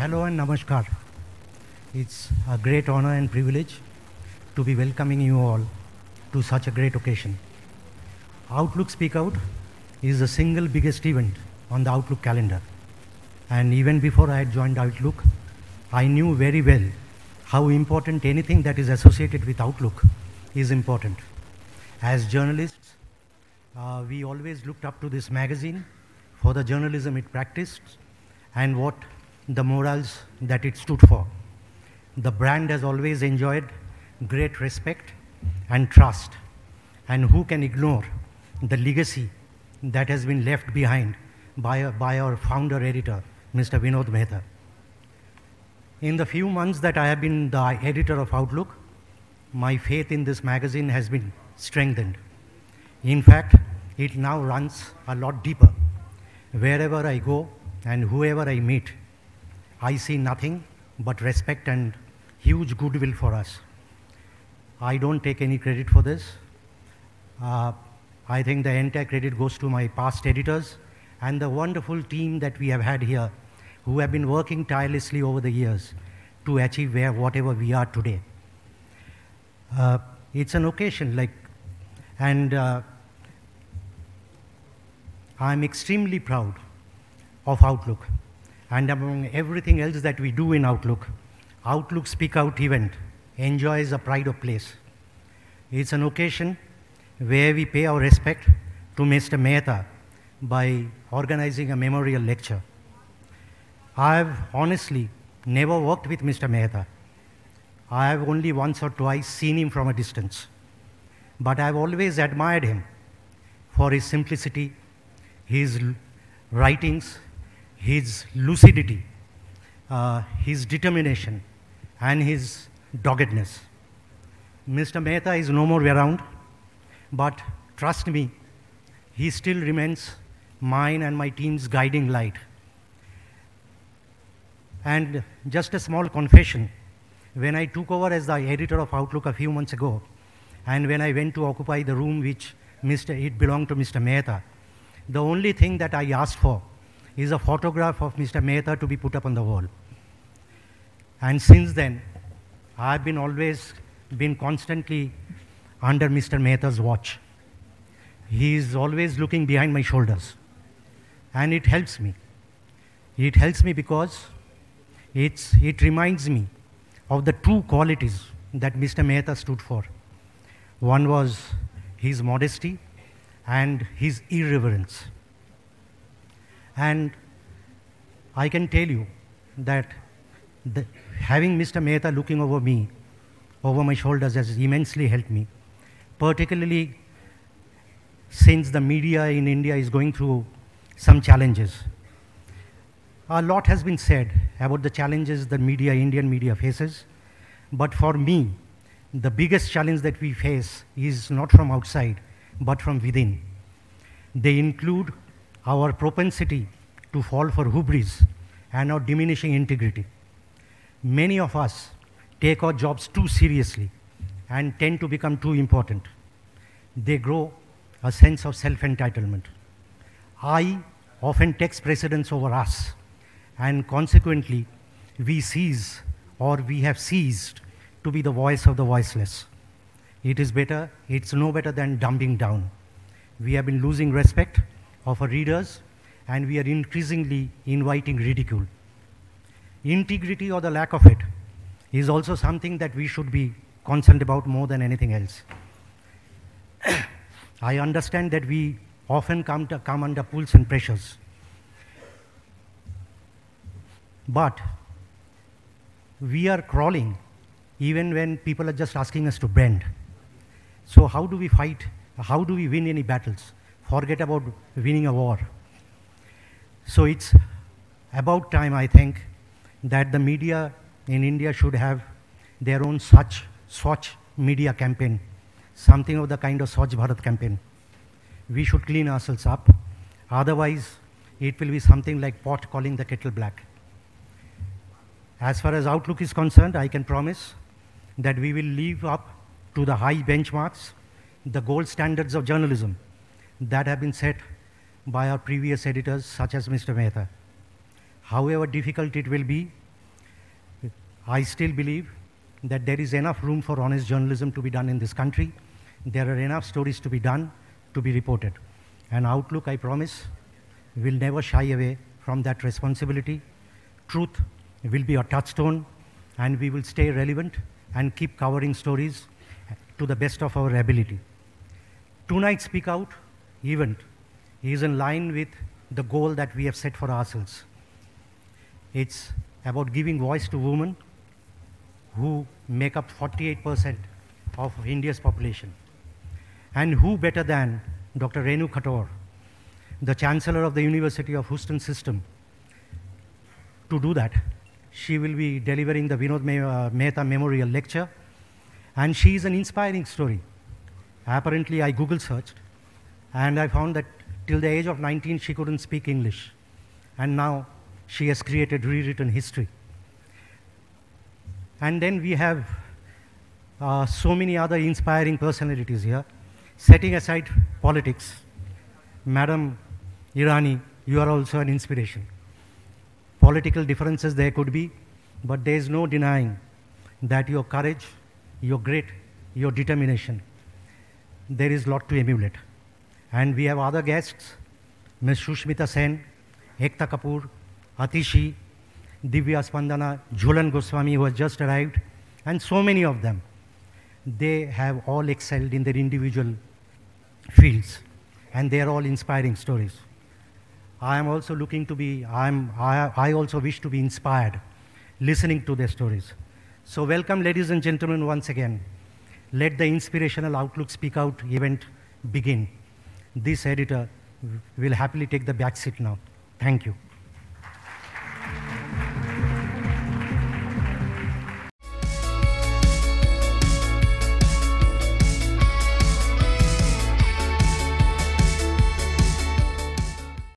Hello and Namaskar. It's a great honor and privilege to be welcoming you all to such a great occasion. Outlook Speak Out is the single biggest event on the Outlook calendar. And even before I had joined Outlook, I knew very well how important anything that is associated with Outlook is important. As journalists, uh, we always looked up to this magazine for the journalism it practiced and what the morals that it stood for. The brand has always enjoyed great respect and trust, and who can ignore the legacy that has been left behind by, by our founder editor, Mr. Vinod Mehta. In the few months that I have been the editor of Outlook, my faith in this magazine has been strengthened. In fact, it now runs a lot deeper. Wherever I go and whoever I meet, I see nothing but respect and huge goodwill for us. I don't take any credit for this. Uh, I think the entire credit goes to my past editors and the wonderful team that we have had here who have been working tirelessly over the years to achieve where, whatever we are today. Uh, it's an occasion, like, and uh, I'm extremely proud of Outlook and among everything else that we do in Outlook, Outlook Speak Out event enjoys is a pride of place. It's an occasion where we pay our respect to Mr. Mehta by organizing a memorial lecture. I have honestly never worked with Mr. Mehta. I have only once or twice seen him from a distance. But I've always admired him for his simplicity, his writings, his lucidity, uh, his determination, and his doggedness. Mr. Mehta is no more around, but trust me, he still remains mine and my team's guiding light. And just a small confession, when I took over as the editor of Outlook a few months ago, and when I went to occupy the room which Mr. it belonged to Mr. Mehta, the only thing that I asked for is a photograph of Mr. Mehta to be put up on the wall. And since then, I have been always been constantly under Mr. Mehta's watch. He is always looking behind my shoulders. And it helps me. It helps me because it's, it reminds me of the two qualities that Mr. Mehta stood for. One was his modesty and his irreverence. And I can tell you that the, having Mr. Mehta looking over me, over my shoulders, has immensely helped me, particularly since the media in India is going through some challenges. A lot has been said about the challenges the media, Indian media faces, but for me, the biggest challenge that we face is not from outside, but from within. They include our propensity to fall for hubris and our diminishing integrity. Many of us take our jobs too seriously and tend to become too important. They grow a sense of self-entitlement. I often takes precedence over us, and consequently, we cease or we have ceased to be the voice of the voiceless. It is better, it's no better than dumbing down. We have been losing respect of our readers, and we are increasingly inviting ridicule. Integrity or the lack of it is also something that we should be concerned about more than anything else. I understand that we often come, to, come under pulls and pressures. But we are crawling even when people are just asking us to bend. So how do we fight? How do we win any battles? forget about winning a war. So it's about time, I think, that the media in India should have their own such Swachh media campaign, something of the kind of Swachh Bharat campaign. We should clean ourselves up. Otherwise, it will be something like pot calling the kettle black. As far as outlook is concerned, I can promise that we will live up to the high benchmarks, the gold standards of journalism that have been set by our previous editors, such as Mr. Mehta. However difficult it will be, I still believe that there is enough room for honest journalism to be done in this country. There are enough stories to be done, to be reported. And Outlook, I promise, will never shy away from that responsibility. Truth will be our touchstone, and we will stay relevant and keep covering stories to the best of our ability. Tonight, Speak Out event is in line with the goal that we have set for ourselves. It's about giving voice to women who make up 48% of India's population. And who better than Dr. Renu Kator, the Chancellor of the University of Houston System, to do that. She will be delivering the Vinod uh, Mehta Memorial Lecture, and she is an inspiring story. Apparently, I Google searched, and I found that till the age of 19, she couldn't speak English. And now she has created rewritten history. And then we have uh, so many other inspiring personalities here. Setting aside politics, Madam Irani, you are also an inspiration. Political differences there could be, but there is no denying that your courage, your grit, your determination, there is lot to emulate. And we have other guests, Ms. Shushmita Sen, Ekta Kapoor, Atishi, Divya Spandana, Jhulan Goswami, who has just arrived, and so many of them. They have all excelled in their individual fields, and they are all inspiring stories. I am also looking to be, I, am, I, I also wish to be inspired listening to their stories. So welcome, ladies and gentlemen, once again. Let the Inspirational Outlook Speak Out event begin this editor will happily take the back seat now. Thank you.